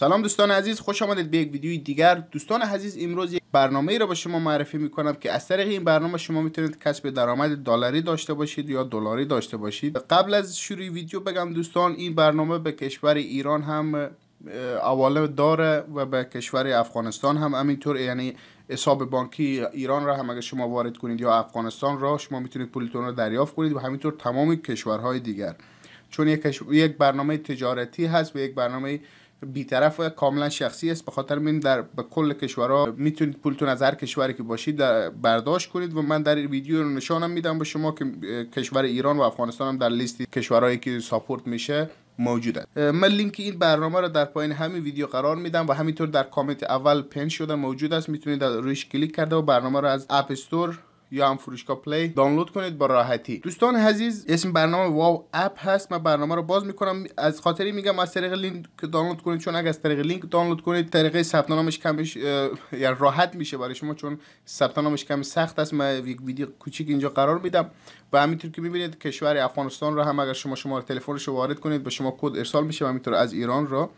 سلام دوستان عزیز خوش آمدید به یک ویدیوی دیگر دوستان عزیز امروز یک برنامه ای را به شما معرفی می کنم که از طریق این برنامه شما میتونید کسب درآمد دلاری داشته باشید یا دلاری داشته باشید قبل از شروع ویدیو بگم دوستان این برنامه به کشور ایران هم اواله داره و به کشور افغانستان هم همینطور یعنی حساب بانکی ایران را هم اگر شما وارد کنید یا افغانستان را شما میتونید پولتون رو دریافت کنید و همینطور تمام کشورهای دیگر چون یک, برنامه تجارتی هست و یک برنامه بیطرف و کاملا شخصی است به خاطر من در به کل کشورها میتونید پولتون از هر کشوری که باشید در برداشت کنید و من در ویدیو رو نشانم میدم به شما که کشور ایران و افغانستان هم در لیست کشورهایی که ساپورت میشه موجوده من لینک این برنامه رو در پایین همین ویدیو قرار میدم و همینطور در کامنت اول پن شده موجود است میتونید رویش کلیک کرده و برنامه رو از اپ استور یا هم فروشگاه پلی دانلود کنید با راحتی دوستان عزیز اسم برنامه واو اپ هست من برنامه رو باز میکنم از خاطری میگم از طریق لینک دانلود کنید چون اگر از طریق لینک دانلود کنید طریق ثبت نامش کمش یا یعنی راحت میشه برای شما چون ثبت نامش کمی سخت است من یک ویدیو کوچیک اینجا قرار میدم و همینطور که میبینید کشور افغانستان رو هم اگر شما شما تلفنش رو وارد کنید به شما کد ارسال میشه و همینطور از ایران را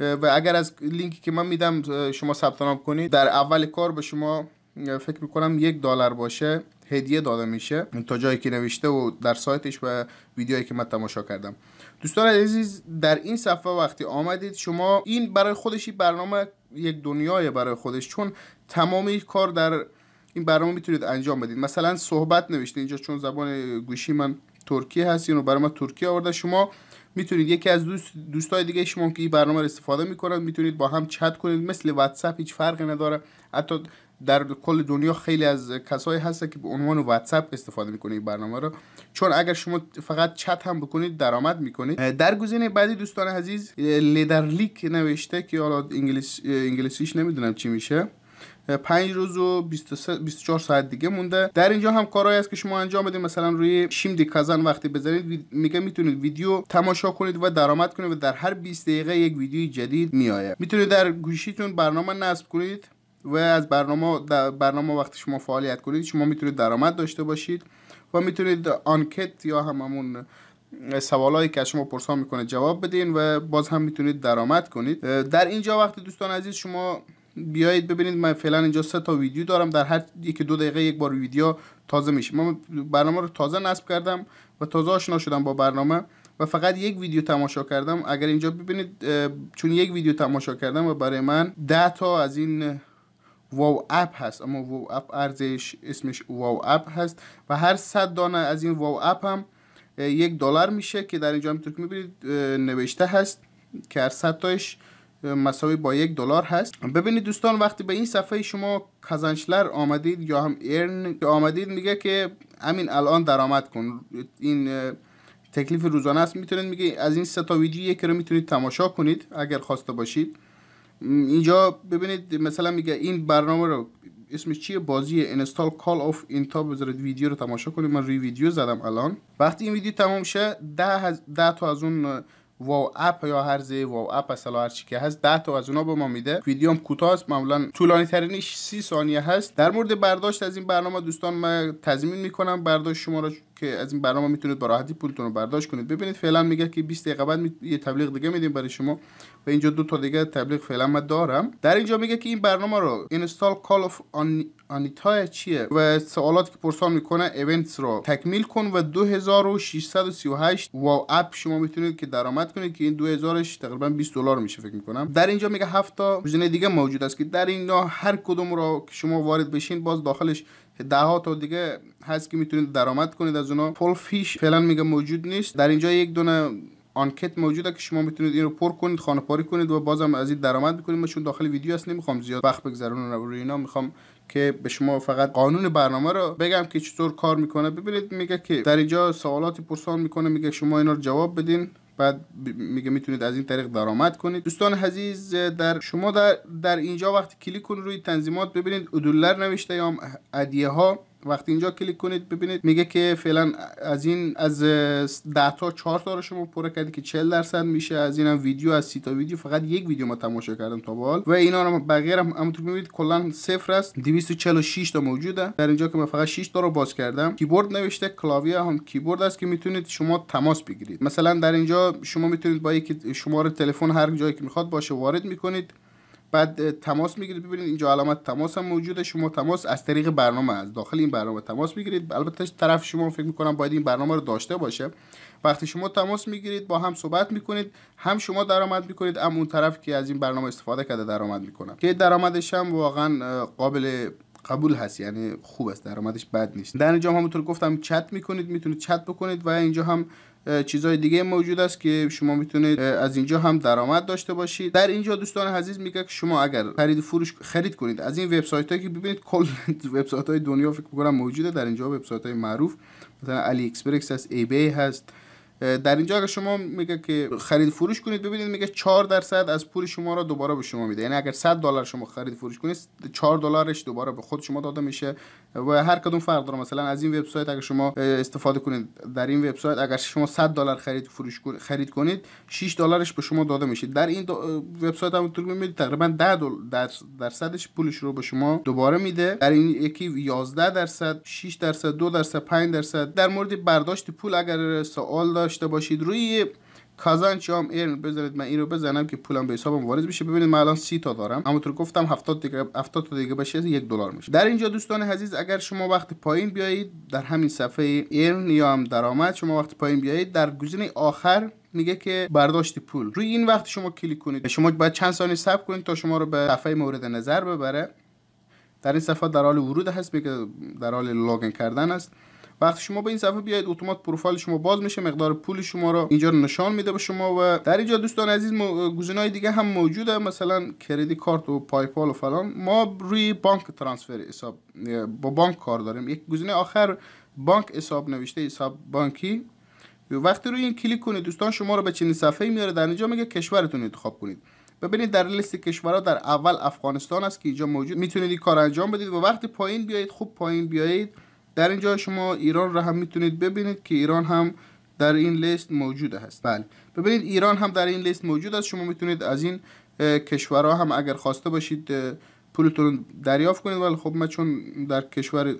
و اگر از لینکی که من میدم شما ثبت نام کنید در اول کار به شما فکر میکنم یک دلار باشه هدیه داده میشه تا جایی که نوشته و در سایتش و ویدیویی که من تماشا کردم دوستان عزیز در این صفحه وقتی آمدید شما این برای خودشی برنامه یک دنیای برای خودش چون تمامی کار در این برنامه میتونید انجام بدید مثلا صحبت نوشته اینجا چون زبان گوشی من ترکیه هست اینو برای من ترکی آورده شما میتونید یکی از دوست دوستای دیگه شما که این برنامه رو استفاده میکنن میتونید با هم چت کنید مثل واتساپ هیچ فرقی نداره حتی در کل دنیا خیلی از کسایی هستن که به عنوان واتساپ استفاده میکنه این برنامه رو چون اگر شما فقط چت هم بکنید درآمد میکنید در گزینه بعدی دوستان عزیز لیدرلیک نوشته که حالا انگلیس انگلیسیش نمیدونم چی میشه 5 روز و 24 ساعت دیگه مونده در اینجا هم کارهایی است که شما انجام بدید مثلا روی شیمدی کازن وقتی بزنید میگه میتونید ویدیو تماشا کنید و درآمد کنید و در هر 20 دقیقه یک ویدیو جدید میآید میتونید در گوشیتون برنامه نصب کنید و از برنامه برنامه وقتی شما فعالیت کنید شما میتونید درآمد داشته باشید و میتونید آنکت یا هممون سوالایی که از شما پرسان میکنه جواب بدین و باز هم میتونید درآمد کنید در اینجا وقتی دوستان عزیز شما بیایید ببینید من فعلا اینجا سه تا ویدیو دارم در هر یک دو دقیقه یک بار ویدیو تازه میشه من برنامه رو تازه نصب کردم و تازه آشنا شدم با برنامه و فقط یک ویدیو تماشا کردم اگر اینجا ببینید چون یک ویدیو تماشا کردم و برای من ده تا از این واو اپ هست اما واو اپ ارزش اسمش واو اپ هست و هر صد دانه از این واو اپ هم یک دلار میشه که در اینجا همینطور که میبینید نوشته هست که هر 100 تاش مساوی با یک دلار هست ببینید دوستان وقتی به این صفحه شما کازنشلر آمدید یا هم ارن آمدید میگه که همین الان درآمد کن این تکلیف روزانه است میتونید میگه از این سه تا ویدیو یک رو میتونید تماشا کنید اگر خواسته باشید اینجا ببینید مثلا میگه این برنامه رو اسمش چیه بازی انستال کال آف این بذارید ویدیو رو تماشا کنید من روی ویدیو زدم الان وقتی این ویدیو تمام شه ده, ده تا از اون واو اپ یا هر زی واو اپ اصلا هر که هست ده تا از اونا به ما میده ویدیو هم کوتاه است معمولا طولانی ترینش 30 ثانیه هست در مورد برداشت از این برنامه دوستان من تضمین میکنم برداشت شما رو که از این برنامه میتونید با راحتی پولتون رو برداشت کنید ببینید فعلا میگه که 20 دقیقه بعد می... یه تبلیغ دیگه میدیم برای شما و اینجا دو تا دیگه تبلیغ فعلا من دارم در اینجا میگه که این برنامه رو اینستال کال اف آنیتا چیه و سوالاتی که پرسان میکنه ایونتس رو تکمیل کن و 2638 و اپ شما میتونید که درآمد کنید که این 2000 ش تقریبا 20 دلار میشه فکر میکنم در اینجا میگه هفت تا دیگه موجود است که در اینا هر کدوم رو که شما وارد بشین باز داخلش ده ها تا دیگه هست که میتونید درآمد کنید از اونا پول فیش فعلا میگه موجود نیست در اینجا یک دونه آنکت موجوده که شما میتونید این رو پر کنید خانه پاری کنید و بازم از این درآمد بکنید من چون داخل ویدیو هست نمیخوام زیاد وقت بگذرونم روی اینا میخوام که به شما فقط قانون برنامه رو بگم که چطور کار میکنه ببینید میگه که در اینجا سوالاتی پرسان میکنه میگه شما اینا رو جواب بدین بعد میگه میتونید از این طریق درآمد کنید دوستان عزیز در شما در, در اینجا وقتی کلیک کن روی تنظیمات ببینید ادولر نوشته یا ادیه ها وقتی اینجا کلیک کنید ببینید میگه که فعلا از این از 10 تا 4 تا رو شما پر کردید که 40 درصد میشه از اینم ویدیو از 3 تا ویدیو فقط یک ویدیو ما تماشا کردم تا بال و اینا رو بغیر هم همونطور میبینید کلا صفر است 246 تا موجوده در اینجا که من فقط 6 تا رو باز کردم کیبورد نوشته کلاوی هم کیبورد است که میتونید شما تماس بگیرید مثلا در اینجا شما میتونید با یک شماره تلفن هر جایی که میخواد باشه وارد میکنید بعد تماس میگیرید ببینید اینجا علامت تماس هم موجوده شما تماس از طریق برنامه از داخل این برنامه تماس میگیرید البته طرف شما فکر میکنم باید این برنامه رو داشته باشه وقتی شما تماس میگیرید با هم صحبت میکنید هم شما درآمد میکنید هم اون طرف که از این برنامه استفاده کرده درآمد میکنه که درآمدش هم واقعا قابل قبول هست یعنی خوب است درآمدش بد نیست در اینجا هم همونطور گفتم چت میکنید میتونید چت بکنید و اینجا هم چیزهای دیگه موجود است که شما میتونید از اینجا هم درآمد داشته باشید در اینجا دوستان عزیز میگه که شما اگر خرید فروش خرید کنید از این وبسایت هایی که ببینید کل وبسایت های دنیا فکر کنم موجوده در اینجا وبسایت های معروف مثلا علی اکسپرس هست ای بی هست در اینجا اگر شما میگه که خرید فروش کنید ببینید میگه 4 درصد از پول شما را دوباره به شما میده یعنی اگر 100 دلار شما خرید فروش کنید 4 دلارش دوباره به خود شما داده میشه و هر کدوم فرق داره مثلا از این وبسایت اگر شما استفاده کنید در این وبسایت اگر شما 100 دلار خرید فروش خرید کنید 6 دلارش به شما داده میشه در این وبسایت هم طور میبینید تقریبا 10 در درصدش پولش رو به شما دوباره میده در این یکی 11 درصد 6 درصد 2 درصد 5 درصد در مورد برداشت پول اگر سوال داشته باشید روی کازن چام ارن بذارید من این رو بزنم که پولم به حسابم وارد بشه ببینید من الان 30 تا دارم همونطور گفتم 70 دیگه 70 تا دیگه بشه یک دلار میشه در اینجا دوستان عزیز اگر شما وقت پایین بیایید در همین صفحه ارن یا هم درآمد شما وقت پایین بیایید در گزینه آخر میگه که برداشت پول روی این وقت شما کلیک کنید شما باید چند ثانیه صبر کنید تا شما رو به صفحه مورد نظر ببره در این صفحه در حال ورود هست میگه در حال لاگین کردن است وقتی شما به این صفحه بیاید اتومات پروفایل شما باز میشه مقدار پول شما رو اینجا نشان میده به شما و در اینجا دوستان عزیز گزینه‌های دیگه هم موجوده مثلا کریدی کارت و پایپال و فلان ما روی بانک ترانسفر حساب با بانک کار داریم یک گزینه آخر بانک حساب نوشته حساب بانکی وقتی روی این کلیک کنید دوستان شما رو به چنین صفحه میاره در اینجا میگه کشورتون انتخاب کنید ببینید در لیست کشورها در اول افغانستان است که اینجا موجود میتونید این کار انجام بدید و وقتی پایین بیایید خوب پایین بیایید در اینجا شما ایران را هم میتونید ببینید که ایران هم در این لیست موجود هست بله ببینید ایران هم در این لیست موجود است شما میتونید از این کشورها هم اگر خواسته باشید پولتون دریافت کنید ولی خب من چون در کشور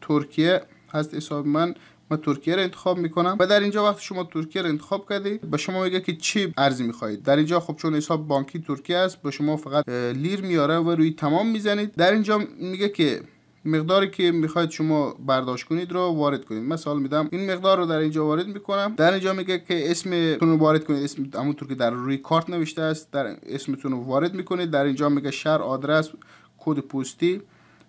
ترکیه هست حساب من ما ترکیه را انتخاب میکنم و در اینجا وقتی شما ترکیه را انتخاب کردید به شما میگه که چی ارزی میخواهید در اینجا خب چون حساب بانکی ترکیه است به شما فقط لیر میاره و روی تمام میزنید در اینجا میگه که مقداری که میخواید شما برداشت کنید رو وارد کنید مثال میدم این مقدار رو در اینجا وارد میکنم در اینجا میگه که اسمتون رو وارد کنید اسم همونطور که در روی کارت نوشته است در اسمتون رو وارد میکنید در اینجا میگه شهر آدرس کد پستی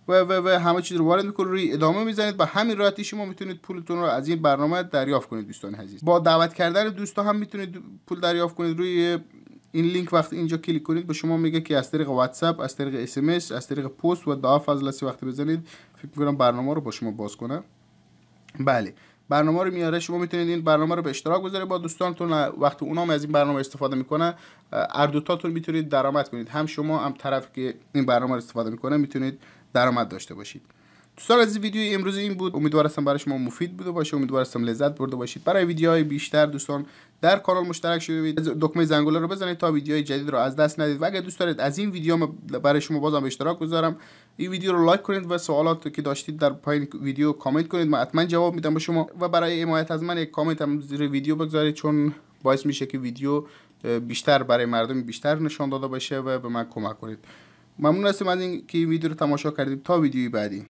و و و همه چیز رو وارد میکنید روی ادامه میزنید و همین راحتی شما میتونید پولتون رو از این برنامه دریافت کنید دوستان عزیز با دعوت کردن دوستا هم میتونید پول دریافت کنید روی این لینک وقتی اینجا کلیک کنید به شما میگه که از طریق واتساپ از طریق اس از طریق پست و دعا فضلسی وقتی بزنید فکر میکنم برنامه رو با شما باز کنه بله برنامه رو میاره شما میتونید این برنامه رو به اشتراک بذارید با دوستانتون وقتی اونا هم از این برنامه استفاده میکنه هر دوتاتون میتونید درآمد کنید هم شما هم طرف که این برنامه رو استفاده میکنه میتونید درآمد داشته باشید دوستان از ویدیو امروز این بود امیدوارم برای شما مفید بوده باشه امیدوارم لذت برده باشید برای ویدیوهای بیشتر دوستان در کانال مشترک شوید دکمه زنگوله رو بزنید تا ویدیوهای جدید رو از دست ندید و اگر دوست دارید از این ویدیو برای شما بازم اشتراک گذارم این ویدیو رو لایک کنید و سوالات که داشتید در پایین ویدیو کامنت کنید من حتما جواب میدم به شما و برای حمایت از من یک کامنت هم زیر ویدیو بگذارید چون باعث میشه که ویدیو بیشتر برای مردم بیشتر نشان داده باشه و به من کمک کنید ممنون هستم از اینکه این ویدیو رو تماشا کردید تا ویدیوی بعدی